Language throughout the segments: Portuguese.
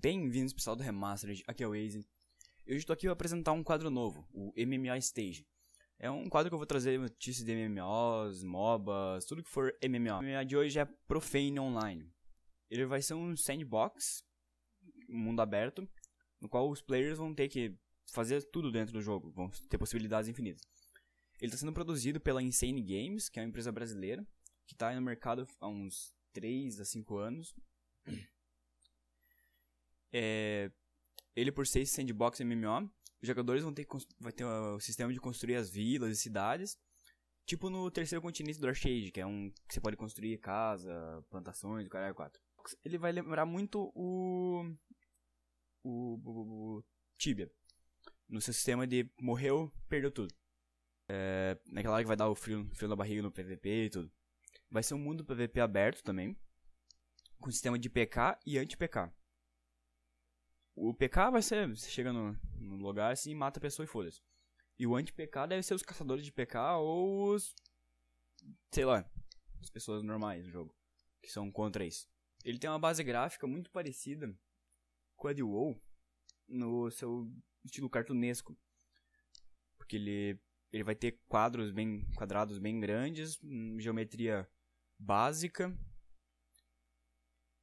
Bem-vindos pessoal do Remastered, aqui é o Waze. Eu estou aqui para apresentar um quadro novo, o MMO Stage. É um quadro que eu vou trazer notícias de MMOs, MOBAs, tudo que for MMO. O MMO de hoje é Profane Online. Ele vai ser um sandbox, um mundo aberto, no qual os players vão ter que fazer tudo dentro do jogo, vão ter possibilidades infinitas. Ele está sendo produzido pela Insane Games, que é uma empresa brasileira, que está no mercado há uns 3 a 5 anos é, ele por ser sandbox MMO, os jogadores vão ter vai ter ah, o um sistema de construir as vilas e cidades, tipo no terceiro continente do Darkshade, que é um que você pode construir casa, plantações, o caralho 4. Ele vai lembrar muito o o, o, o Tibia. No seu sistema de morreu, perdeu tudo. É, naquela hora que vai dar o frio, frio na barriga no PVP e tudo. Vai ser um mundo PVP aberto também. Com sistema de PK e anti-PK. O PK vai ser. Você chega no, no lugar assim, mata a pessoa e foda-se. E o anti-PK deve ser os caçadores de PK ou os. Sei lá. As pessoas normais do jogo. Que são contra isso. Ele tem uma base gráfica muito parecida com a de WoW no seu estilo cartunesco. Porque ele, ele vai ter quadros bem quadrados bem grandes, hum, geometria básica.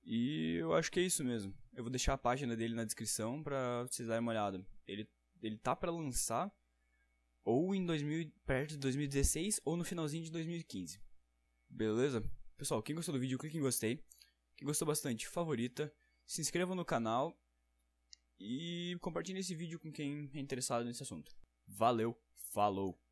E eu acho que é isso mesmo. Eu vou deixar a página dele na descrição pra vocês darem uma olhada. Ele, ele tá para lançar ou em 2000, perto de 2016 ou no finalzinho de 2015. Beleza? Pessoal, quem gostou do vídeo, clique em gostei. Quem gostou bastante, favorita. Se inscreva no canal e compartilhe esse vídeo com quem é interessado nesse assunto. Valeu, falou!